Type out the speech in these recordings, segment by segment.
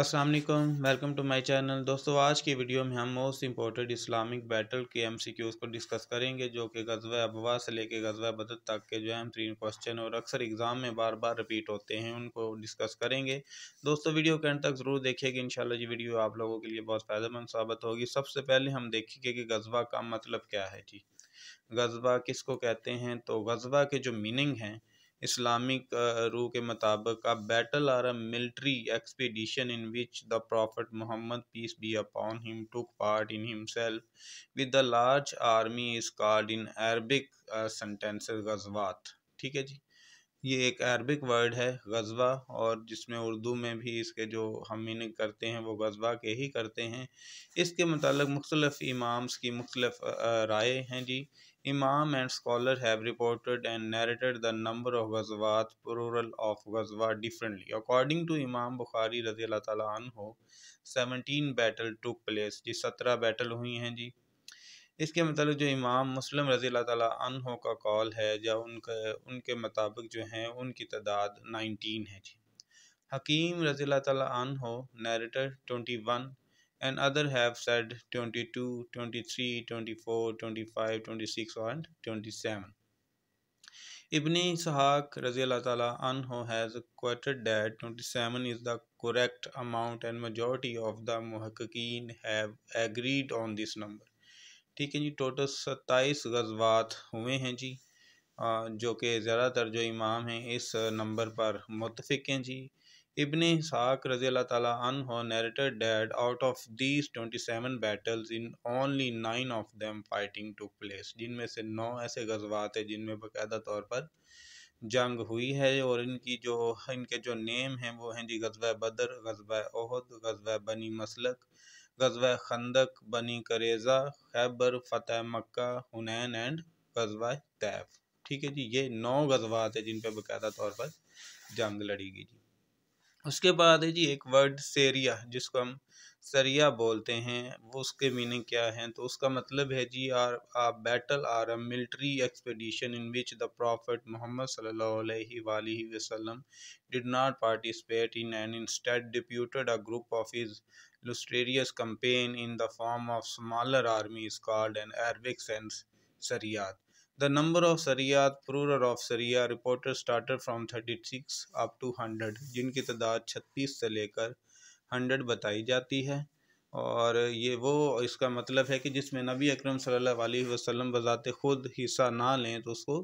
Aslam welcome to my channel दोस्तों आज की वीडियो में हम मोस्ट इम्पोर्टेड इस्लामिक बैटल के एम सी क्यूज़ को डिस्कस करेंगे जो कि गजवा अबवा से लेकर गजवा बदत तक के जो अहम तीन क्वेश्चन और अक्सर एग्ज़ाम में बार बार रिपीट होते हैं उनको डिस्कस करेंगे दोस्तों वीडियो के अंत तक ज़रूर देखेगी इनशाला जी वीडियो आप लोगों के लिए बहुत फ़ायदेमंद साबित होगी सबसे पहले हम देखेंगे कि गजबा का मतलब क्या है जी गजबा किसको कहते हैं तो गजबा के जो मीनिंग हैं इस्लामिक रू के मुताबिक a battle or a military expedition in which the prophet Muhammad peace be upon him took part in himself with the large army is called in Arabic sentences गजवात ठीक है जी ये एक अरबिक वर्ड है गज़वा और जिसमें उर्दू में भी इसके जो हम मीनिंग करते हैं वो गज़वा के ही करते हैं इसके मतलब मुख्तलफ़ इमाम्स की मुख्तलफ़ राय हैं जी imam and scholar have reported and narrated the number of गजवात प्लूरल ऑफ गजवा differently according to imam Bukhari रजी अल्लाह तन हो सेवनटीन बैटल टुक प्लेस जी सत्रह बैटल हुई हैं जी इसके मतलब जो इमाम मुस्लिम रज़ी तहों का कॉल है या उनके उनके मुताबिक जो हैं उनकी तादाद नाइनटीन है जी हकीम रज़ी तहों narrator twenty one and other have said twenty two twenty and Ibn Ishaq रजी तहो has is the correct amount and majority of the महकिन have agreed on this number ठीक है जी टोटल सत्ताईस गजबात हुए हैं जी जो कि ज़्यादातर जो इमाम हैं इस नंबर पर मुतफिक हैं जी इबन साक रजी अल्लाह तन narrated out of these twenty seven battles in only nine of them fighting took place जिनमें से नौ ऐसे गजबात हैं जिनमें बाकायदा तौर पर जंग हुई है और इनकी जो इनके जो नेम हैं वो हैं जी गजब बदर गजब अहद गजब बनी मसलक गजवा खंदक बनी करेजा खैबर फतेह मक्का हुनैन एंड गजवा तैफ ठीक है जी ये नौ गजवात है जिन पर बाकायदा तौर पर जंग लड़ी गई जी उसके बाद है जी एक वर्ड सेरिया जिसको हम सरिया बोलते हैं वो उसके मीनिंग क्या हैं तो उसका मतलब है जी or a battle or a military expedition in which the prophet Muhammad सल्लल्लाहु अलैहि वसल्लम did not participate in and instead deputed a group of his illustrious campaign in the form of smaller armies called an Arabic sense Sariyat. The number of Sariyat, plural of Sariya, reported started from 36 up to 100, जिनकी तादाद 36 से लेकर 100 बताई जाती है और ये वो इसका मतलब है कि जिसमें नबी अकरम सल्लल्लाहु अलैहि वसल्लम बज़ात ख़ुद हिस्सा ना लें तो उसको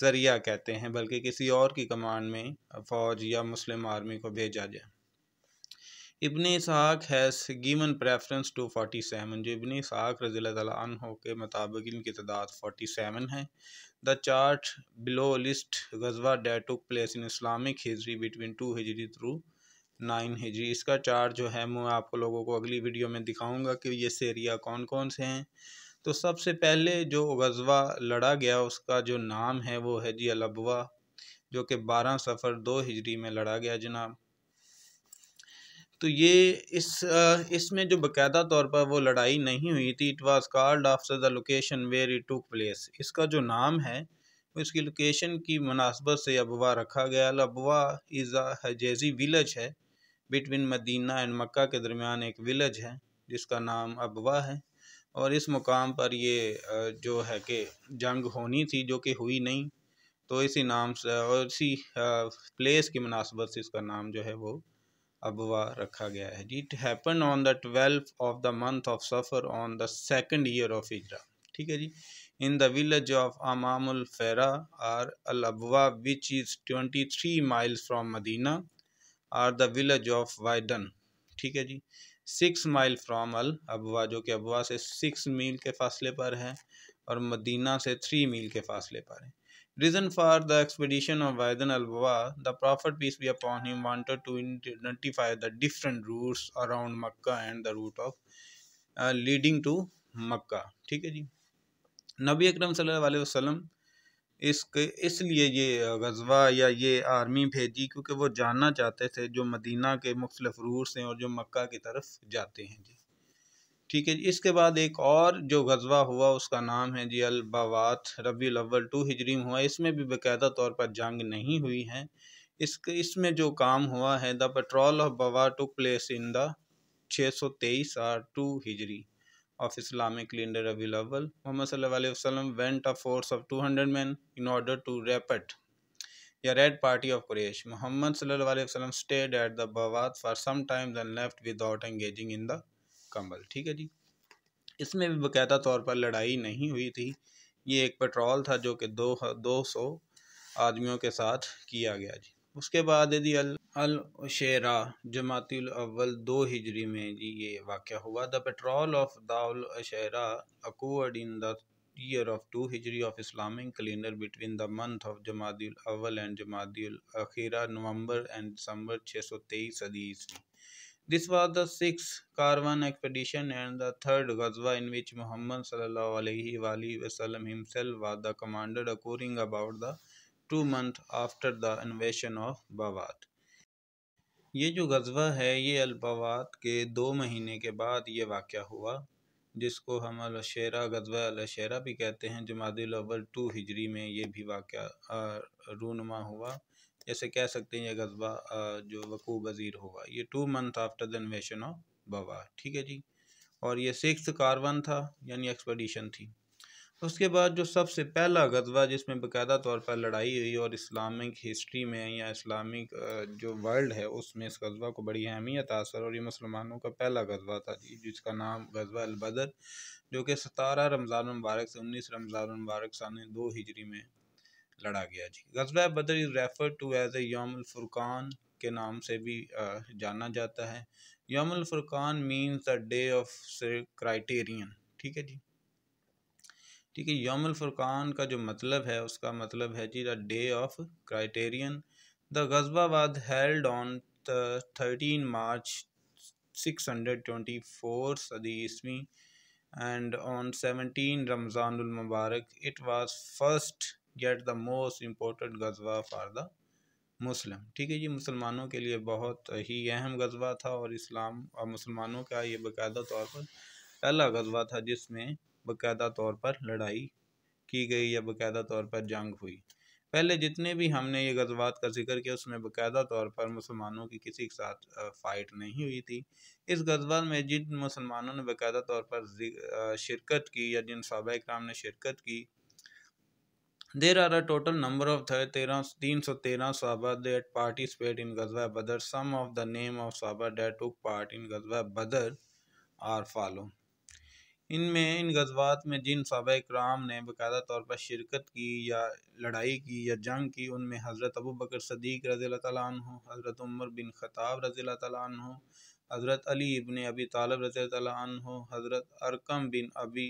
सरिया कहते हैं बल्कि किसी और की कमांड में फ़ौज या मुस्लिम आर्मी को भेजा जाए Ibn Ishaq has given preference to forty seven जो इबन साख़ रज़ी तहों के मुताबिक इनकी तादाद फोटी सेवन है द चार्ट बिलो लिस्ट गजवा date place in Islamic Hijri between two Hijri through nine Hijri इसका चार्ट जो है मैं आपको लोगों को अगली वीडियो में दिखाऊँगा कि ये सेरिया कौन कौन से हैं तो सबसे पहले जो गजवा लड़ा गया उसका जो नाम है वो है जी अलबा जो कि बारह सफ़र दो हिजरी में लड़ा गया जनाब तो ये इस इसमें जो बाकायदा तौर पर वो लड़ाई नहीं हुई थी it was called after the location where it took place इसका जो नाम है इसकी लोकेशन की मुनासबत से अबवा रखा गया अबवा इज़ हजेजी विलेज है बिटवीन मदीना एंड मक्का के दरमियान एक विलेज है जिसका नाम अबवा है और इस मुकाम पर ये जो है कि जंग होनी थी जो कि हुई नहीं तो इसी नाम से और इसी प्लेस की मुनासबत से इसका नाम जो है वो अबवा रखा गया है it happen on the twelfth of the month of Safar on the second year of Hijra ठीक है जी इन द विलेज ऑफ अमामुल फेरा or al Abwa which is twenty three miles from Medina or the village of Waddan ठीक है जी six mile from al Abwa जो कि अबवा से सिक्स मील के फासले पर है और मदीना से थ्री मील के फासले पर है Reason for the expedition of Vaidan al-Bawa, the Prophet peace be upon him wanted to identify the different routes around Makkah and the route of uh, leading to Makkah. ठीक है जी नबी अकरम सल्लल्लाहु अलैहि वसल्लम इसके इसलिए ये गजवा या ये आर्मी भेजी क्योंकि वो जानना चाहते थे जो मदीना के मुख्तलिफ रूट्स हैं और जो मक्का की तरफ जाते हैं जी ठीक है इसके बाद एक और जो गजबा हुआ उसका नाम है जी अलबावात रबी अव्वल टू हिजरी में हुआ इसमें भी बाकायदा तौर पर जंग नहीं हुई है इसके इसमें जो काम हुआ है the patrol of Buwat took place in the 623 सौ तेईस or two Hijri of Islamic leader Rabi Awwal Muhammad सल्लल्लाहु went a force of two hundred man in order to repel या raid party of Quraysh Muhammad सल्लल्लाहु अलैहि वसल्लम stayed at the Buwat for some times and left without engaging in the combat ठीक है जी इसमें भी बाकायदा तौर पर लड़ाई नहीं हुई थी ये एक पेट्रोल था जो कि दो दो सौ आदमियों के साथ किया गया जी उसके बाद यदि अल अल शेरा जमातुल अव्वल दो हिजरी में जी ये वाक़ हुआ the patrol of Dhul Ushayra occurred in the year of two Hijri of Islamic calendar between the month of Jumadil Awwal and जमादिल अखीरा November and दिसंबर छः तेईस सदी ईस्वी This was the sixth Karwan expedition and the third Ghazwa in which Muhammad wasallam himself was the commander occurring about the two month after the invasion of Bawat. ये जो गजवा है ये अलबावात के दो महीने के बाद ये वाक़ हुआ जिसको हम अलशेरा गजवा अलशेरा भी कहते हैं जमादिल अव्वल टू हिजरी में ये भी वाक़ रूनमा हुआ जैसे कह सकते हैं ये गजबा जो वकूब वज़ीर हुआ ये two month after the invasion of Buwat ठीक है जी और ये सिक्स कारवन था यानी एक्सपडिशन थी उसके बाद जो सबसे पहला गजबा जिसमें बाकायदा तौर पर लड़ाई हुई और इस्लामिक हिस्ट्री में या इस्लामिक जो वर्ल्ड है उसमें इस गजबा को बड़ी अहमियत असर और ये मुसलमानों का पहला गजबा था जी जिसका नाम गजबा अलबदर जो कि सतारह रमज़ान मुबारक से उन्नीस रमज़ान मुबारक सन दो हिजरी में लड़ा गया जी गज़बा Badr is refer to as a योम फुरकान के नाम से भी जाना जाता है योम फुरकान means the day of criterion ठीक है जी ठीक है योम फुरकान का जो मतलब है उसका मतलब है जी the day of criterion the गजबा was held on thirteen March six hundred twenty four सदी ईस्वी एंड ऑन सेवनटीन रमज़ानमबारक it it first get the most important गजबा फ़ार द मुस्लिम ठीक है ये मुसलमानों के लिए बहुत ही अहम गजबा था और इस्लाम और मुसलमानों का ये बाकायदा तौर पर पहला गजबा था जिसमें बाकायदा तौर पर लड़ाई की गई या बाकायदा तौर पर जंग हुई पहले जितने भी हमने ये गजबात का जिक्र किया उसमें बाकायदा तौर पर मुसलमानों की किसी के साथ फ़ाइट नहीं हुई थी इस गजबा में जिन मुसलमानों ने बाकायदा तौर पर शिरकत की या जिन सहाबा कराम ने शिरकत की there are a total number of थे तीन सौ तेरह सहाबा डेट पार्टिसपेट इन गजबा Badr some of the name of सहाबा डेट टू पार्ट इन गजबा बदर आर फॉलो इन में इन गजबात में जिन सहाबा इक्राम ने बकायदा तौर पर शिरकत की या लड़ाई की या जंग की उनमें हज़रत अबू बकर सदीक रज़ी तु हज़रत उमर बिन खताब रज़ी तु हज़रत अली इबन अबी तालब रज़ी तु हज़रत अरकम बिन अबी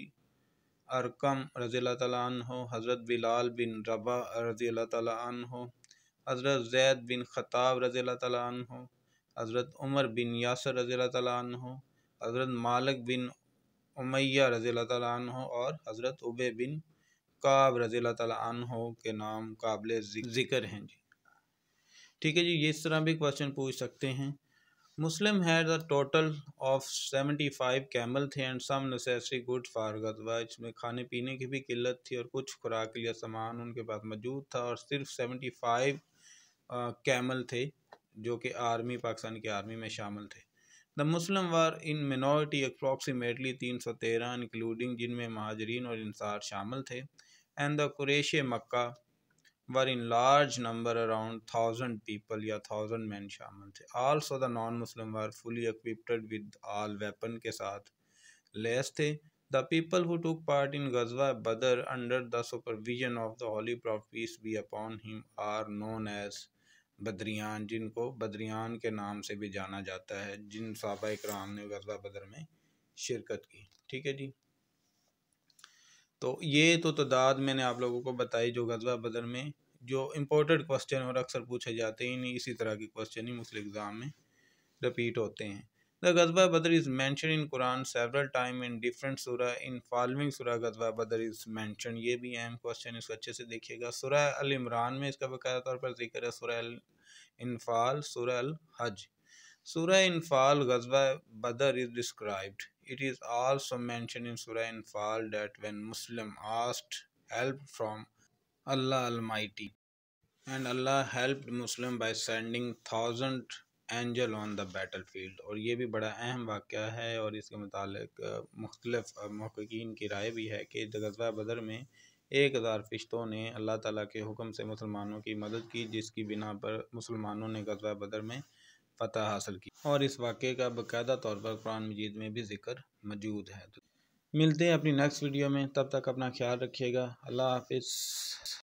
अरकम रज़ी हो हज़रत बिलाल बिन रबा रज़ी हो हज़रत जैद बिन ख़ताब रज़ी हो हज़रत उमर बिन यासर रज़ी हो हज़रत मालिक बिन उमैया रज़ी हो और हज़रत उबे बिन काब रज़ी हो के नाम काबिल ज़िक्र हैं जी ठीक है जी ये इस तरह भी क्वेश्चन पूछ सकते हैं Muslim had total of seventy five camel थे and some necessary good for गजवा इसमें खाने पीने की भी किल्लत थी और कुछ खुराक के लिए सामान उनके पास मौजूद था और सिर्फ फाइव कैमल थे जो कि आर्मी पाकिस्तान की आर्मी में शामिल थे the Muslim were in minority approximately तीन सौ तेरह इंक्लूडिंग जिनमें महाजरीन और इंसार शामिल थे and the Quraysh Mecca were in large number around thousand people या थाउजेंड मैन शामिल थे also the non Muslim were fully equipped with all weapon के साथ लेस थे the people who took part in गजवा Badr under the supervision of the holy prophet be upon him are known as बद्रियान जिनको बद्रियान के नाम से भी जाना जाता है जिन सबा इक्राम ने गजवा बदर में शिरकत की ठीक है जी तो ये तो तादाद मैंने आप लोगों को बताई जो गजवा बदर में जो इम्पोर्टेड क्वेश्चन और अक्सर पूछे जाते ही नहीं इसी तरह के क्वेश्चन ही मुस्लिम एग्ज़ाम में रिपीट होते हैं द गजबा Badr is mentioned in Quran several time in different सुरह इन फॉलोइंग सुरह गजबा बदर इज़ मैंशन ये भी अहम क्वेश्चन इसको अच्छे से देखिएगा सुरह अल इमरान में इसका बकाया तौर पर जिक्र है सुरह अल इनफाल सुरह अल हज सुरह इनफाल गजबा Badr is described It is also mentioned in Surah infal that when Muslim asked help from Allah Almighty and Allah helped Muslim by sending thousand angel on the battle field और ये भी बड़ा अहम वाक़ है और इसके मतलब मुख्तलफ़ महकिन की राय भी है कि गजवा बदर में एक हज़ार फ़िश्तों ने अल्लाह ताला के हुक्म से मुसलमानों की मदद की जिसकी बिना पर मुसलमानों ने गजवा बदर में फ़तह हासिल की और इस वाक़े का बाकायदा तौर पर कुरान मजीद में भी जिक्र मौजूद है मिलते हैं अपनी नेक्स्ट वीडियो में तब तक अपना ख्याल रखिएगा अल्लाह हाफिज़